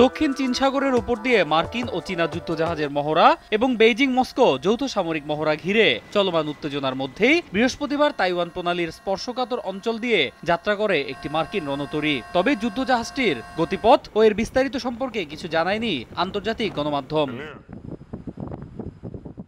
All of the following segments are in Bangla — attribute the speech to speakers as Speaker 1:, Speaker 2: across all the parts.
Speaker 1: দক্ষিণ চীন সাগরের উপর দিয়ে মার্কিন ও চীনা যুদ্ধজাহাজের মহড়া এবং বেইজিং মস্কো যৌথ সামরিক মহড়া ঘিরে চলমান উত্তেজনার মধ্যেই বৃহস্পতিবার তাইওয়ান প্রণালীর স্পর্শকাতর অঞ্চল দিয়ে যাত্রা করে একটি মার্কিন রণতরী তবে যুদ্ধজাহাজটির গতিপথ ও এর বিস্তারিত সম্পর্কে কিছু জানায়নি আন্তর্জাতিক গণমাধ্যম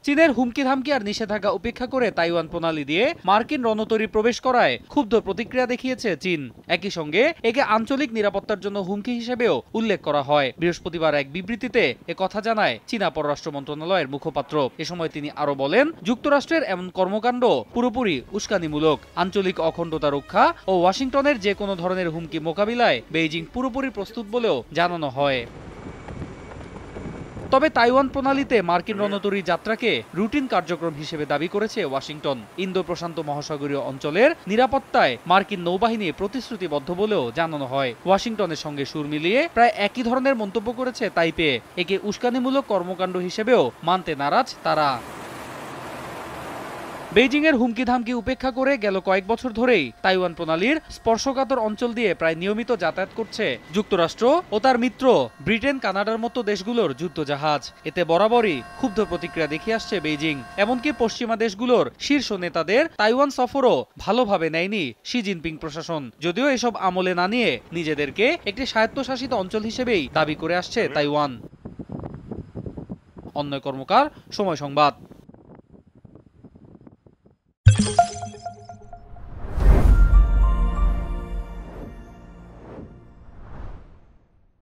Speaker 1: চীনের হুমকি ধামকি আর নিষেধাজ্ঞা উপেক্ষা করে তাইওয়ান প্রণালী দিয়ে মার্কিন রণতরী প্রবেশ করায় ক্ষুব্ধ প্রতিক্রিয়া দেখিয়েছে চীন একই সঙ্গে একে আঞ্চলিক নিরাপত্তার জন্য হুমকি হিসেবেও উল্লেখ করা হয় বৃহস্পতিবার এক বিবৃতিতে এ কথা জানায় চীনা পররাষ্ট্র মন্ত্রণালয়ের মুখপাত্র এ সময় তিনি আরো বলেন যুক্তরাষ্ট্রের এমন কর্মকাণ্ড পুরোপুরি উস্কানিমূলক আঞ্চলিক অখণ্ডতা রক্ষা ও ওয়াশিংটনের যে কোনো ধরনের হুমকি মোকাবিলায় বেইজিং পুরোপুরি প্রস্তুত বলেও জানানো হয় তবে তাইওয়ান প্রণালীতে মার্কিন রণতরী যাত্রাকে রুটিন কার্যক্রম হিসেবে দাবি করেছে ওয়াশিংটন ইন্দো প্রশান্ত মহাসাগরীয় অঞ্চলের নিরাপত্তায় মার্কিন নৌবাহিনী প্রতিশ্রুতিবদ্ধ বলেও জানানো হয় ওয়াশিংটনের সঙ্গে সুর মিলিয়ে প্রায় একই ধরনের মন্তব্য করেছে তাইপে একে উস্কানিমূলক কর্মকাণ্ড হিসেবেও মানতে নারাজ তারা বেইজিংয়ের হুমকি ধামকি উপেক্ষা করে গেল কয়েক বছর ধরেই তাইওয়ান প্রণালীর স্পর্শকাতর অঞ্চল দিয়ে প্রায় নিয়মিত যাতায়াত করছে যুক্তরাষ্ট্র ও তার মিত্র ব্রিটেন কানাডার মতো দেশগুলোর যুদ্ধজাহাজ এতে বরাবরই ক্ষুব্ধ প্রতিক্রিয়া দেখিয়ে আসছে বেইজিং এমনকি পশ্চিমা দেশগুলোর শীর্ষ নেতাদের তাইওয়ান সফরও ভালোভাবে নেয়নি শি জিনপিং প্রশাসন যদিও এসব আমলে না নিয়ে নিজেদেরকে একটি স্বায়ত্তশাসিত অঞ্চল হিসেবেই দাবি করে আসছে তাইওয়ান অন্য কর্মকার সময় সংবাদ